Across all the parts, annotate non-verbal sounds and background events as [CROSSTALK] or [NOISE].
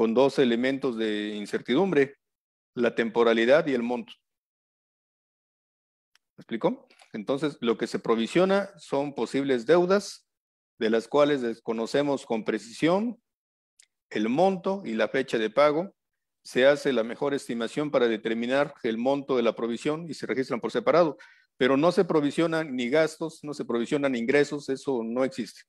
con dos elementos de incertidumbre, la temporalidad y el monto. ¿Me Entonces, lo que se provisiona son posibles deudas de las cuales desconocemos con precisión el monto y la fecha de pago. Se hace la mejor estimación para determinar el monto de la provisión y se registran por separado, pero no se provisionan ni gastos, no se provisionan ingresos, eso no existe.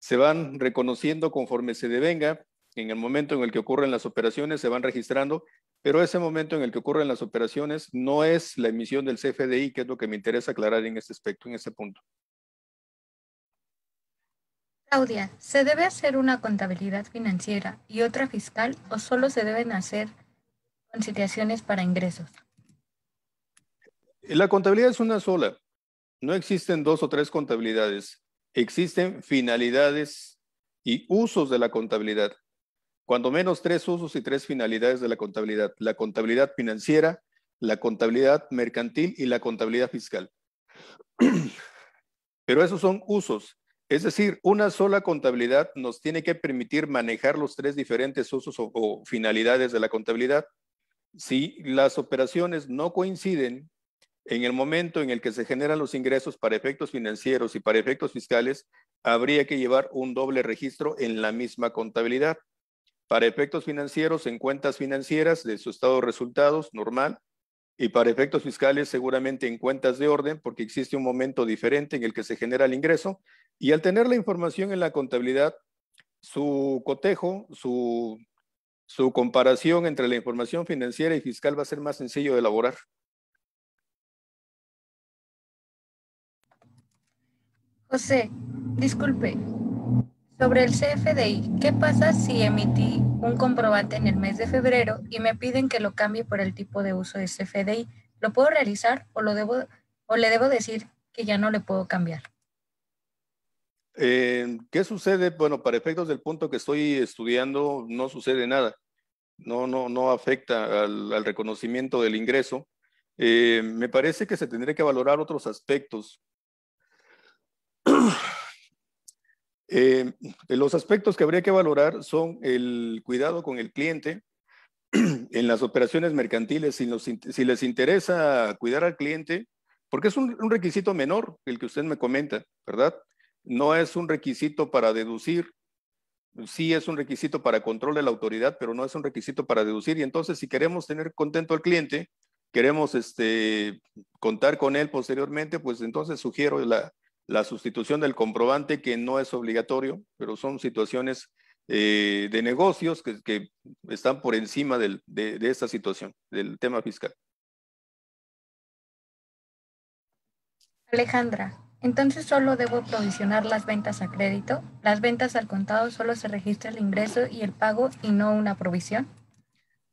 Se van reconociendo conforme se devenga en el momento en el que ocurren las operaciones se van registrando, pero ese momento en el que ocurren las operaciones no es la emisión del CFDI, que es lo que me interesa aclarar en este aspecto, en este punto. Claudia, ¿se debe hacer una contabilidad financiera y otra fiscal o solo se deben hacer conciliaciones para ingresos? La contabilidad es una sola. No existen dos o tres contabilidades. Existen finalidades y usos de la contabilidad cuando menos tres usos y tres finalidades de la contabilidad, la contabilidad financiera, la contabilidad mercantil y la contabilidad fiscal. [CLEARS THROAT] Pero esos son usos, es decir, una sola contabilidad nos tiene que permitir manejar los tres diferentes usos o, finalidades de la contabilidad. Si las operaciones no coinciden en el momento en el que se generan los ingresos para efectos financieros y para efectos fiscales, habría que llevar un doble registro en la misma contabilidad. Para efectos financieros, en cuentas financieras de su estado de resultados, normal. Y para efectos fiscales, seguramente en cuentas de orden, porque existe un momento diferente en el que se genera el ingreso. Y al tener la información en la contabilidad, su cotejo, su, su comparación entre la información financiera y fiscal va a ser más sencillo de elaborar. José, disculpe, sobre el CFDI, ¿qué pasa si emití un comprobante en el mes de febrero y me piden que lo cambie por el tipo de uso de CFDI? ¿Lo puedo realizar o, lo debo, o le debo decir que ya no le puedo cambiar? Eh, ¿Qué sucede? Bueno, para efectos del punto que estoy estudiando, no sucede nada. No, no, no afecta al, reconocimiento del ingreso. Eh, me parece que se tendría que valorar otros aspectos. Eh, los aspectos que habría que valorar son el cuidado con el cliente [CLEARS THROAT] en las operaciones mercantiles. Si, les interesa cuidar al cliente, porque es un, requisito menor el que usted me comenta, ¿verdad? No es un requisito para deducir. Sí es un requisito para control de la autoridad, pero no es un requisito para deducir. Y entonces, si queremos tener contento al cliente, queremos este, contar con él posteriormente, pues entonces sugiero la, la sustitución del comprobante que no es obligatorio, pero son situaciones eh, de negocios que, están por encima de, de, esta situación, del tema fiscal. Alejandra, entonces solo debo provisionar las ventas a crédito. Las ventas al contado solo se registra el ingreso y el pago y no una provisión.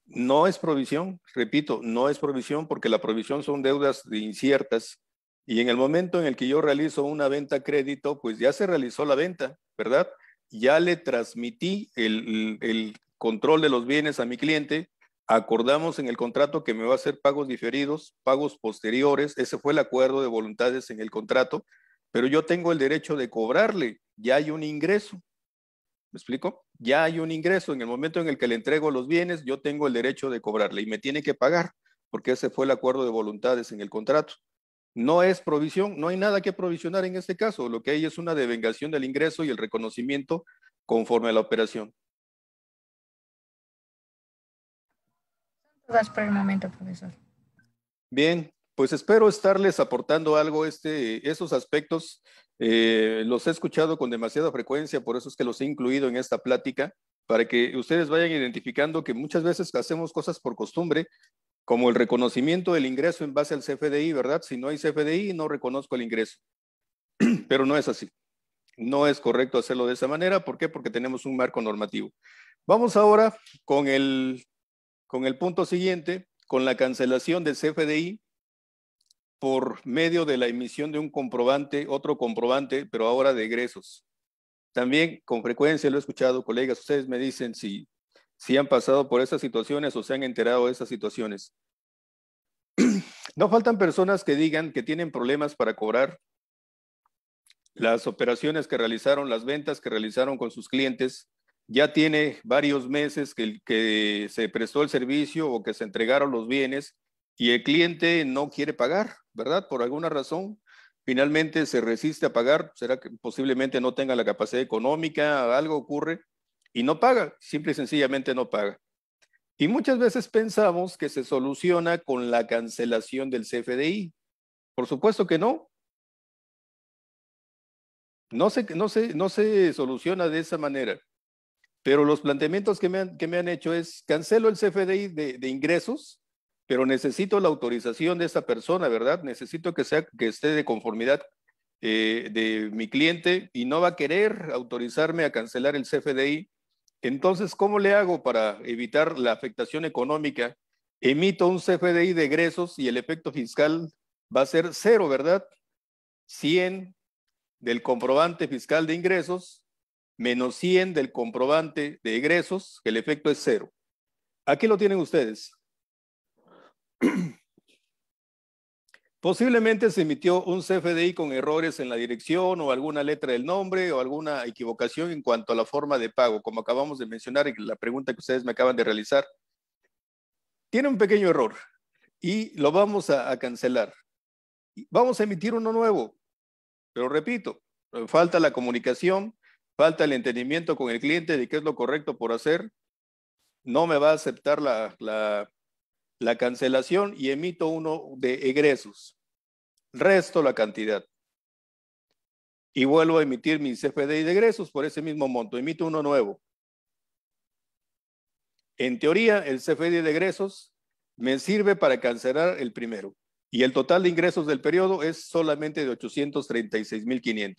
No es provisión, repito, no es provisión porque la provisión son deudas inciertas y en el momento en el que yo realizo una venta a crédito, pues ya se realizó la venta, ¿verdad? Ya le transmití el, el control de los bienes a mi cliente, acordamos en el contrato que me va a hacer pagos diferidos, pagos posteriores, ese fue el acuerdo de voluntades en el contrato, pero yo tengo el derecho de cobrarle, ya hay un ingreso. ¿Me explico? Ya hay un ingreso, en el momento en el que le entrego los bienes, yo tengo el derecho de cobrarle y me tiene que pagar, porque ese fue el acuerdo de voluntades en el contrato. No es provisión, no hay nada que provisionar en este caso. Lo que hay es una devengación del ingreso y el reconocimiento conforme a la operación. Todas por el momento, profesor. Bien, pues espero estarles aportando algo. Este, esos aspectos eh, los he escuchado con demasiada frecuencia, por eso es que los he incluido en esta plática para que ustedes vayan identificando que muchas veces hacemos cosas por costumbre, como el reconocimiento del ingreso en base al CFDI, ¿verdad? Si no hay CFDI, no reconozco el ingreso. [CLEARS THROAT] Pero no es así. No es correcto hacerlo de esa manera. ¿Por qué? Porque tenemos un marco normativo. Vamos ahora con el, con el punto siguiente, con la cancelación del CFDI por medio de la emisión de un comprobante, otro comprobante, pero ahora de egresos. También con frecuencia lo he escuchado, colegas, ustedes me dicen si si han pasado por esas situaciones o se han enterado de esas situaciones. [CLEARS THROAT] No faltan personas que digan que tienen problemas para cobrar las operaciones que realizaron, las ventas que realizaron con sus clientes. Ya tiene varios meses que, que se prestó el servicio o que se entregaron los bienes y el cliente no quiere pagar, ¿verdad? Por alguna razón, finalmente se resiste a pagar. ¿Será que posiblemente no tenga la capacidad económica? Algo ocurre y no paga, simple y sencillamente no paga. Y muchas veces pensamos que se soluciona con la cancelación del CFDI. Por supuesto que no. No se, no no se soluciona de esa manera. Pero los planteamientos que me han, hecho es, cancelo el CFDI de, ingresos, pero necesito la autorización de esa persona, ¿verdad? Necesito que, sea, que esté de conformidad eh, de mi cliente y no va a querer autorizarme a cancelar el CFDI entonces, ¿cómo le hago para evitar la afectación económica? Emito un CFDI de egresos y el efecto fiscal va a ser cero, ¿verdad? 100 del comprobante fiscal de ingresos menos 100 del comprobante de egresos, el efecto es cero. Aquí lo tienen ustedes. [CLEARS THROAT] Posiblemente se emitió un CFDI con errores en la dirección o alguna letra del nombre o alguna equivocación en cuanto a la forma de pago, como acabamos de mencionar y la pregunta que ustedes me acaban de realizar. Tiene un pequeño error y lo vamos a, cancelar. Vamos a emitir uno nuevo, pero repito, falta la comunicación, falta el entendimiento con el cliente de qué es lo correcto por hacer. No me va a aceptar la cancelación y emito uno de egresos resto la cantidad. Y vuelvo a emitir mi CFDI de egresos por ese mismo monto. Emito uno nuevo. En teoría, el CFDI de egresos me sirve para cancelar el primero. Y el total de ingresos del periodo es solamente de 836.500.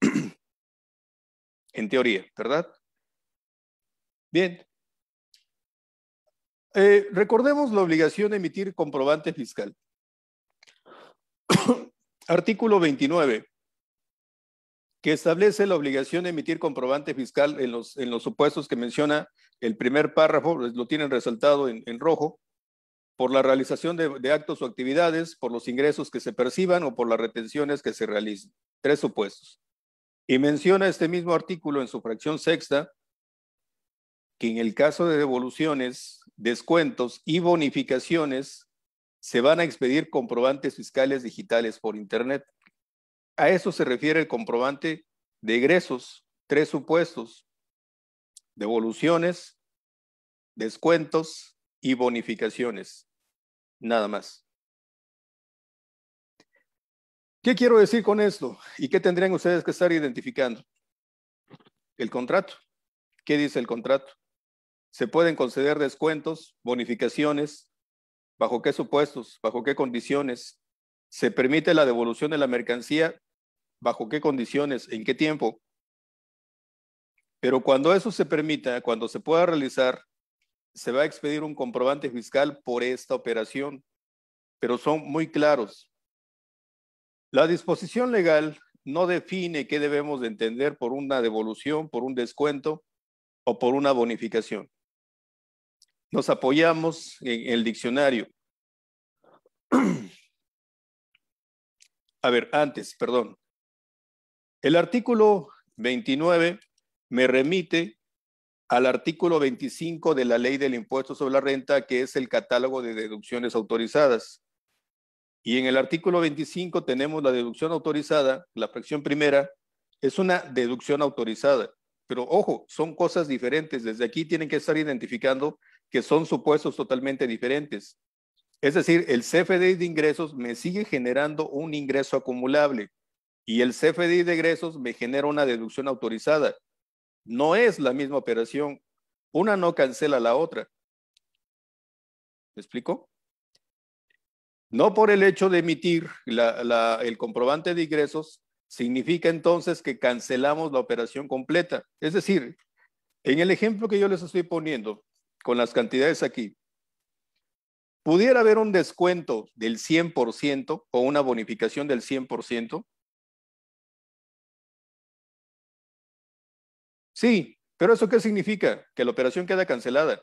[CLEARS THROAT] en teoría, ¿verdad? Bien. Eh, recordemos la obligación de emitir comprobante fiscal. Artículo 29, que establece la obligación de emitir comprobante fiscal en los, en los supuestos que menciona el primer párrafo, pues, lo tienen resaltado en, en rojo, por la realización de, de, actos o actividades, por los ingresos que se perciban o por las retenciones que se realicen. Tres supuestos. Y menciona este mismo artículo en su fracción sexta que en el caso de devoluciones, descuentos y bonificaciones se van a expedir comprobantes fiscales digitales por Internet. A eso se refiere el comprobante de egresos, tres supuestos, devoluciones, descuentos y bonificaciones. Nada más. ¿Qué quiero decir con esto? ¿Y qué tendrían ustedes que estar identificando? El contrato. ¿Qué dice el contrato? Se pueden conceder descuentos, bonificaciones, bajo qué supuestos, bajo qué condiciones se permite la devolución de la mercancía, bajo qué condiciones, en qué tiempo. Pero cuando eso se permita, cuando se pueda realizar, se va a expedir un comprobante fiscal por esta operación, pero son muy claros. La disposición legal no define qué debemos entender por una devolución, por un descuento o por una bonificación. Nos apoyamos en el diccionario. [CLEARS THROAT] A ver, antes, perdón. El artículo 29 me remite al artículo 25 de la ley del impuesto sobre la renta, que es el catálogo de deducciones autorizadas. Y en el artículo 25 tenemos la deducción autorizada, la fracción primera, es una deducción autorizada. Pero ojo, son cosas diferentes. Desde aquí tienen que estar identificando que son supuestos totalmente diferentes. Es decir, el CFDI de ingresos me sigue generando un ingreso acumulable y el CFDI de ingresos me genera una deducción autorizada. No es la misma operación. Una no cancela la otra. ¿Me explico? No por el hecho de emitir el comprobante de ingresos significa entonces que cancelamos la operación completa. Es decir, en el ejemplo que yo les estoy poniendo, con las cantidades aquí, pudiera haber un descuento del 100% o una bonificación del 100%. Sí, pero ¿eso qué significa? Que la operación queda cancelada.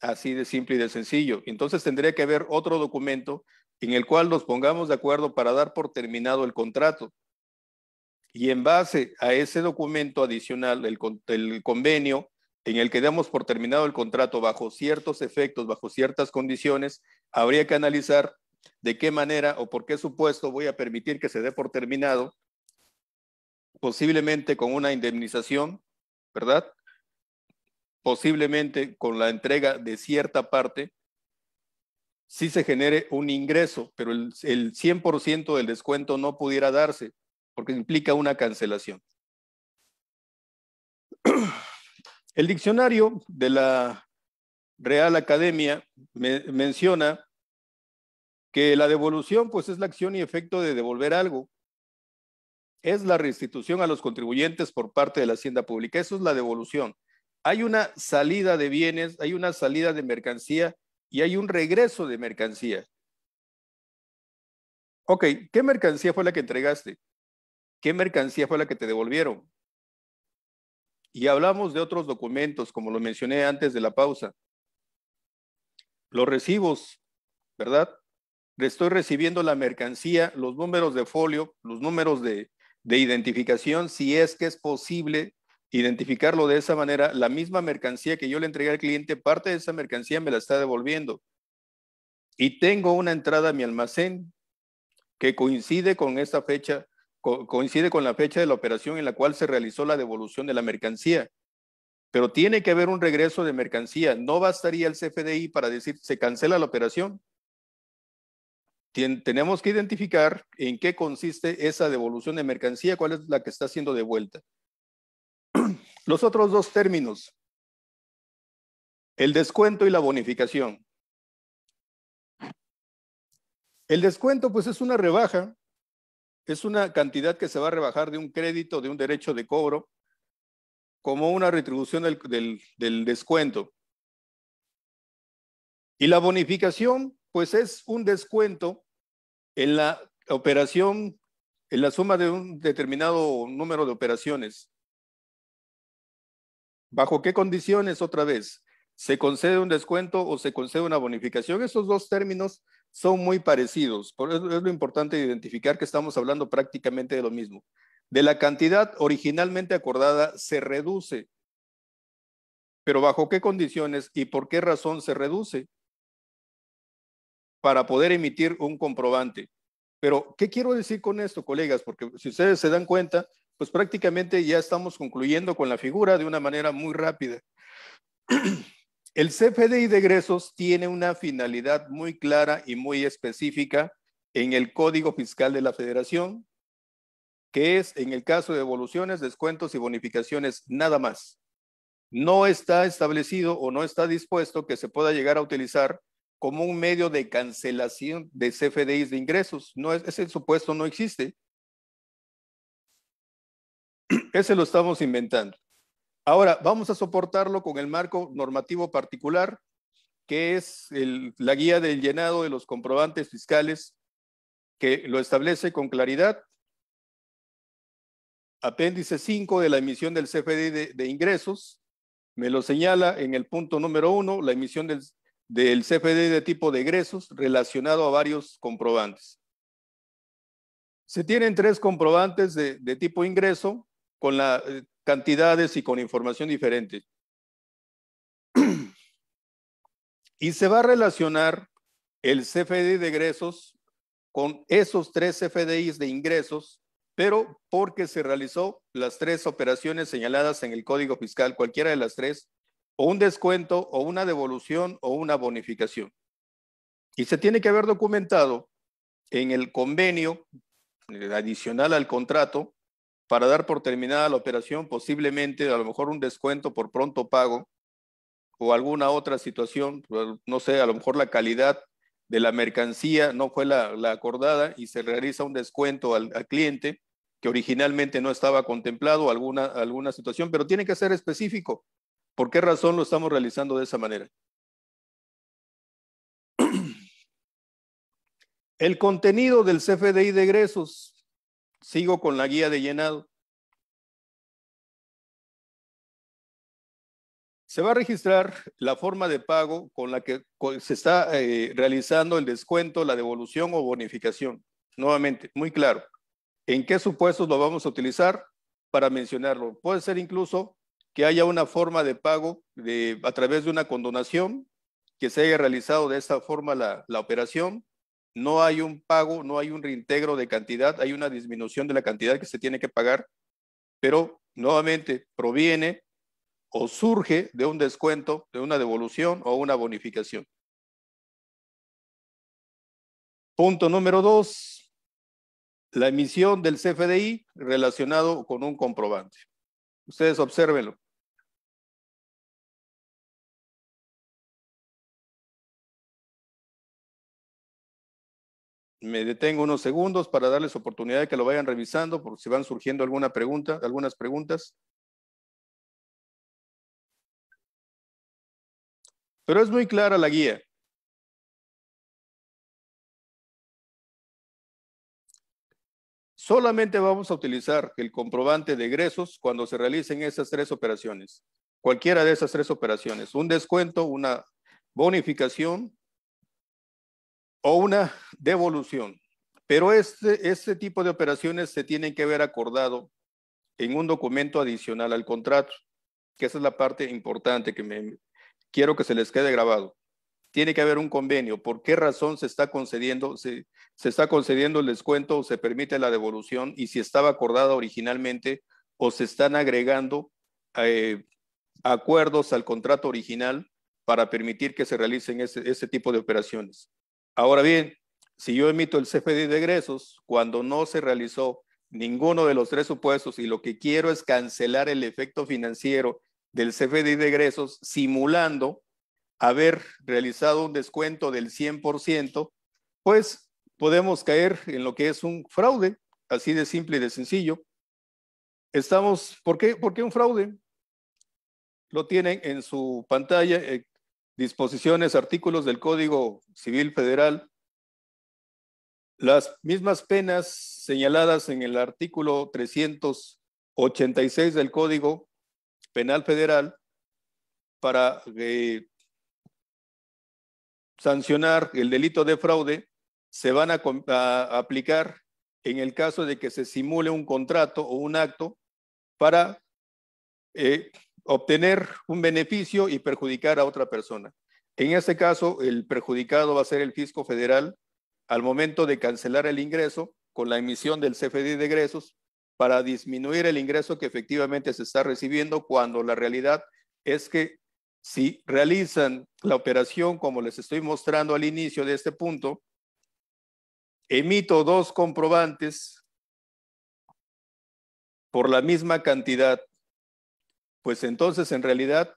Así de simple y de sencillo. Entonces tendría que haber otro documento en el cual nos pongamos de acuerdo para dar por terminado el contrato. Y en base a ese documento adicional, el, el convenio, en el que damos por terminado el contrato bajo ciertos efectos, bajo ciertas condiciones, habría que analizar de qué manera o por qué supuesto voy a permitir que se dé por terminado, posiblemente con una indemnización, ¿verdad? Posiblemente con la entrega de cierta parte, si se genere un ingreso, pero el, el 100% del descuento no pudiera darse porque implica una cancelación. El diccionario de la Real Academia menciona que la devolución pues es la acción y efecto de devolver algo. Es la restitución a los contribuyentes por parte de la hacienda pública. Eso es la devolución. Hay una salida de bienes, hay una salida de mercancía y hay un regreso de mercancía. Ok, ¿qué mercancía fue la que entregaste? ¿Qué mercancía fue la que te devolvieron? y hablamos de otros documentos, como lo mencioné antes de la pausa. Los recibos, ¿verdad? Estoy recibiendo la mercancía, los números de folio, los números de, identificación, si es que es posible identificarlo de esa manera, la misma mercancía que yo le entregué al cliente, parte de esa mercancía me la está devolviendo. Y tengo una entrada a mi almacén que coincide con esta fecha coincide con la fecha de la operación en la cual se realizó la devolución de la mercancía. Pero tiene que haber un regreso de mercancía. No bastaría el CFDI para decir se cancela la operación. tenemos que identificar en qué consiste esa devolución de mercancía, cuál es la que está siendo devuelta. [CLEARS THROAT] Los otros dos términos, el descuento y la bonificación. El descuento, pues, es una rebaja es una cantidad que se va a rebajar de un crédito, de un derecho de cobro, como una retribución del, descuento. Y la bonificación, pues es un descuento en la operación, en la suma de un determinado número de operaciones. ¿Bajo qué condiciones otra vez? ¿Se concede un descuento o se concede una bonificación? Esos dos términos son muy parecidos. Por eso es lo importante identificar que estamos hablando prácticamente de lo mismo. De la cantidad originalmente acordada se reduce, pero bajo qué condiciones y por qué razón se reduce para poder emitir un comprobante. Pero, ¿qué quiero decir con esto, colegas? Porque si ustedes se dan cuenta, pues prácticamente ya estamos concluyendo con la figura de una manera muy rápida. [CLEARS THROAT] El CFDI de egresos tiene una finalidad muy clara y muy específica en el Código Fiscal de la Federación, que es en el caso de evoluciones, descuentos y bonificaciones, nada más. No está establecido o no está dispuesto que se pueda llegar a utilizar como un medio de cancelación de CFDI de ingresos. No es, ese supuesto no existe. [CLEARS THROAT] Ese lo estamos inventando. Ahora, vamos a soportarlo con el marco normativo particular, que es la guía del llenado de los comprobantes fiscales, que lo establece con claridad. Apéndice 5 de la emisión del CFD de, ingresos, me lo señala en el punto número 1, la emisión del, del de tipo de egresos relacionado a varios comprobantes. Se tienen tres comprobantes de tipo ingreso, con la, eh, cantidades y con información diferente. [CLEARS THROAT] Y se va a relacionar el CFDI de egresos con esos tres CFDIs de ingresos, pero porque se realizó las tres operaciones señaladas en el Código Fiscal, cualquiera de las tres, o un descuento, o una devolución, o una bonificación. Y se tiene que haber documentado en el convenio eh, adicional al contrato para dar por terminada la operación, posiblemente a lo mejor un descuento por pronto pago o alguna otra situación, no sé, a lo mejor la calidad de la mercancía no fue la, acordada y se realiza un descuento al, cliente que originalmente no estaba contemplado, alguna, alguna situación, pero tiene que ser específico. ¿Por qué razón lo estamos realizando de esa manera? [CLEARS THROAT] El contenido del CFDI de egresos, Sigo con la guía de llenado. Se va a registrar la forma de pago con la que se está eh, realizando el descuento, la devolución o bonificación. Nuevamente, muy claro. ¿En qué supuestos lo vamos a utilizar? Para mencionarlo. Puede ser incluso que haya una forma de pago a través de una condonación, que se haya realizado de esta forma la operación, no hay un pago, no hay un reintegro de cantidad, hay una disminución de la cantidad que se tiene que pagar, pero nuevamente proviene o surge de un descuento, de una devolución o una bonificación. Punto número dos, la emisión del CFDI relacionado con un comprobante. Ustedes observenlo. me detengo unos segundos para darles oportunidad de que lo vayan revisando por si van surgiendo alguna pregunta, algunas preguntas. Pero es muy clara la guía. Solamente vamos a utilizar el comprobante de egresos cuando se realicen esas tres operaciones. Cualquiera de esas tres operaciones. Un descuento, una bonificación o una devolución. Pero este, este tipo de operaciones se tienen que ver acordado en un documento adicional al contrato, que esa es la parte importante que me, quiero que se les quede grabado. Tiene que haber un convenio. ¿Por qué razón se está concediendo, se, se está concediendo el descuento o se permite la devolución y si estaba acordada originalmente o se están agregando eh, acuerdos al contrato original para permitir que se realicen ese tipo de operaciones? Ahora bien, si yo emito el CFDI de egresos cuando no se realizó ninguno de los tres supuestos y lo que quiero es cancelar el efecto financiero del CFDI de egresos simulando haber realizado un descuento del 100%, pues podemos caer en lo que es un fraude, así de simple y de sencillo. Estamos, ¿por qué, ¿Por qué un fraude? Lo tienen en su pantalla, eh, disposiciones, artículos del Código Civil Federal, las mismas penas señaladas en el artículo 386 del Código Penal Federal para eh, sancionar el delito de fraude se van a, aplicar en el caso de que se simule un contrato o un acto para eh, obtener un beneficio y perjudicar a otra persona. En este caso, el perjudicado va a ser el fisco federal al momento de cancelar el ingreso con la emisión del CFDI de egresos para disminuir el ingreso que efectivamente se está recibiendo cuando la realidad es que si realizan la operación como les estoy mostrando al inicio de este punto, emito dos comprobantes por la misma cantidad pues entonces en realidad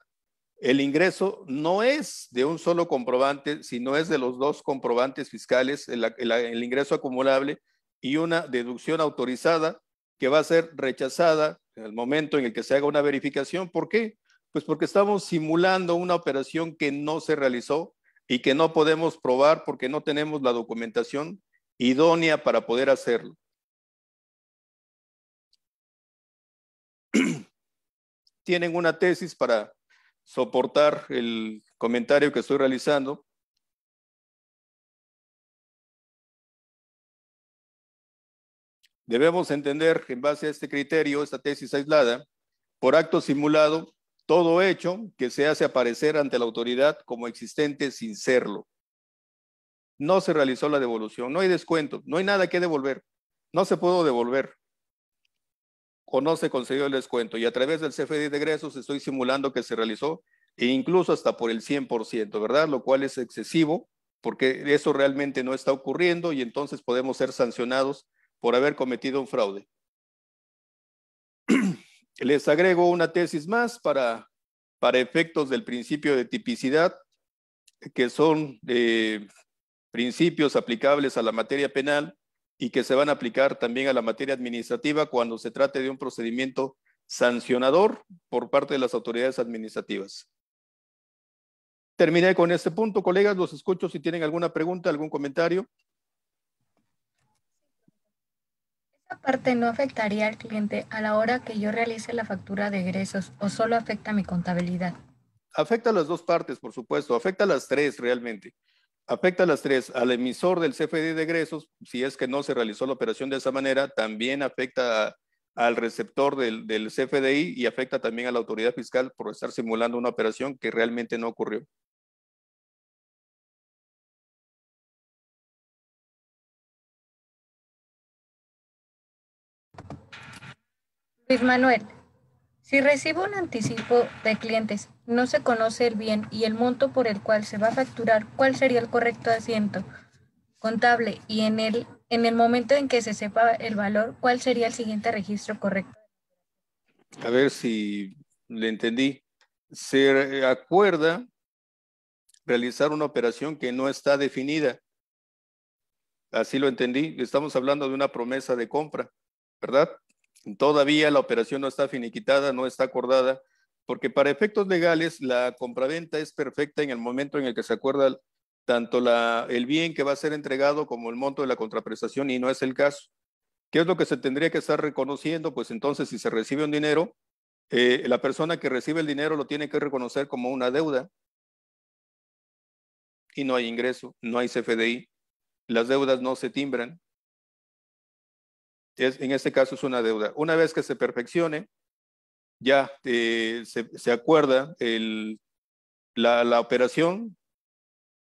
el ingreso no es de un solo comprobante, sino es de los dos comprobantes fiscales, el, ingreso acumulable y una deducción autorizada que va a ser rechazada en el momento en el que se haga una verificación. ¿Por qué? Pues porque estamos simulando una operación que no se realizó y que no podemos probar porque no tenemos la documentación idónea para poder hacerlo. tienen una tesis para soportar el comentario que estoy realizando. Debemos entender, en base a este criterio, esta tesis aislada, por acto simulado, todo hecho que se hace aparecer ante la autoridad como existente sin serlo. No se realizó la devolución, no hay descuento, no hay nada que devolver, no se pudo devolver o no se concedió el descuento y a través del CFD de egresos estoy simulando que se realizó e incluso hasta por el 100%, ¿verdad? Lo cual es excesivo porque eso realmente no está ocurriendo y entonces podemos ser sancionados por haber cometido un fraude. [CLEARS THROAT] Les agrego una tesis más para, para efectos del principio de tipicidad, que son eh, principios aplicables a la materia penal y que se van a aplicar también a la materia administrativa cuando se trate de un procedimiento sancionador por parte de las autoridades administrativas. Terminé con este punto, colegas. Los escucho si tienen alguna pregunta, algún comentario. Esta parte no afectaría al cliente a la hora que yo realice la factura de egresos o solo afecta mi contabilidad. Afecta a las dos partes, por supuesto. Afecta a las tres realmente. Afecta a las tres, al emisor del CFDI de egresos, si es que no se realizó la operación de esa manera, también afecta al receptor del, CFDI y afecta también a la autoridad fiscal por estar simulando una operación que realmente no ocurrió. Luis Manuel, si recibo un anticipo de clientes no se conoce el bien y el monto por el cual se va a facturar cuál sería el correcto asiento contable y en el, en el momento en que se sepa el valor, cuál sería el siguiente registro correcto. A ver si le entendí. Se acuerda realizar una operación que no está definida. Así lo entendí. Estamos hablando de una promesa de compra, ¿verdad? Todavía la operación no está finiquitada, no está acordada porque para efectos legales la compraventa es perfecta en el momento en el que se acuerda tanto la, el bien que va a ser entregado como el monto de la contraprestación y no es el caso. ¿Qué es lo que se tendría que estar reconociendo? Pues entonces si se recibe un dinero, eh, la persona que recibe el dinero lo tiene que reconocer como una deuda y no hay ingreso, no hay CFDI, las deudas no se timbran. en este caso es una deuda. Una vez que se perfeccione, ya eh, se, acuerda la, operación,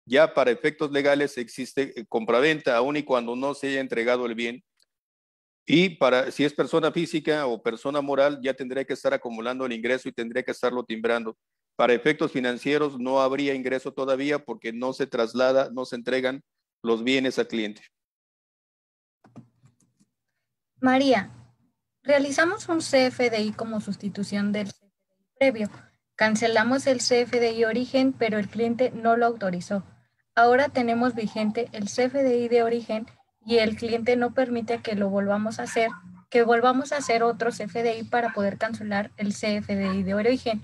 ya para efectos legales existe eh, compraventa, aún y cuando no se haya entregado el bien. Y para, si es persona física o persona moral, ya tendría que estar acumulando el ingreso y tendría que estarlo timbrando. Para efectos financieros no habría ingreso todavía porque no se traslada, no se entregan los bienes al cliente. María, Realizamos un CFDI como sustitución del CFDI previo. Cancelamos el CFDI origen, pero el cliente no lo autorizó. Ahora tenemos vigente el CFDI de origen y el cliente no permite que lo volvamos a hacer, que volvamos a hacer otro CFDI para poder cancelar el CFDI de origen.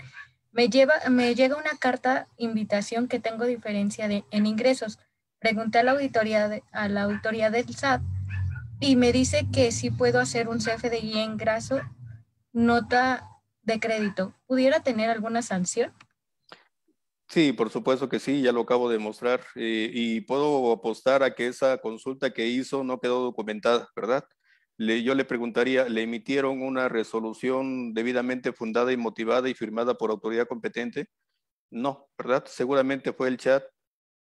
Me, lleva, me llega una carta invitación que tengo diferencia de, en ingresos. Pregunté a la auditoría, a la auditoría del SAT y me dice que si puedo hacer un CFDI e en graso, nota de crédito. ¿Pudiera tener alguna sanción? Sí, por supuesto que sí, ya lo acabo de mostrar. Eh, y puedo apostar a que esa consulta que hizo no quedó documentada, ¿verdad? yo le preguntaría, ¿le emitieron una resolución debidamente fundada y motivada y firmada por autoridad competente? No, ¿verdad? Seguramente fue el chat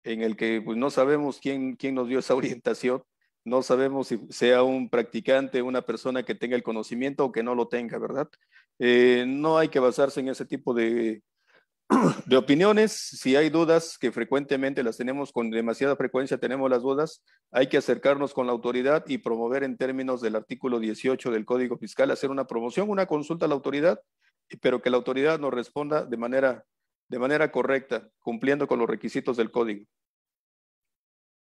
en el que pues, no sabemos quién, quién nos dio esa orientación no sabemos si sea un practicante, una persona que tenga el conocimiento o que no lo tenga, ¿verdad? Eh, no hay que basarse en ese tipo [CLEARS THROAT] de, opiniones. Si hay dudas, que frecuentemente las tenemos con demasiada frecuencia, tenemos las dudas, hay que acercarnos con la autoridad y promover en términos del artículo 18 del Código Fiscal, hacer una promoción, una consulta a la autoridad, pero que la autoridad nos responda de manera, de manera correcta, cumpliendo con los requisitos del código.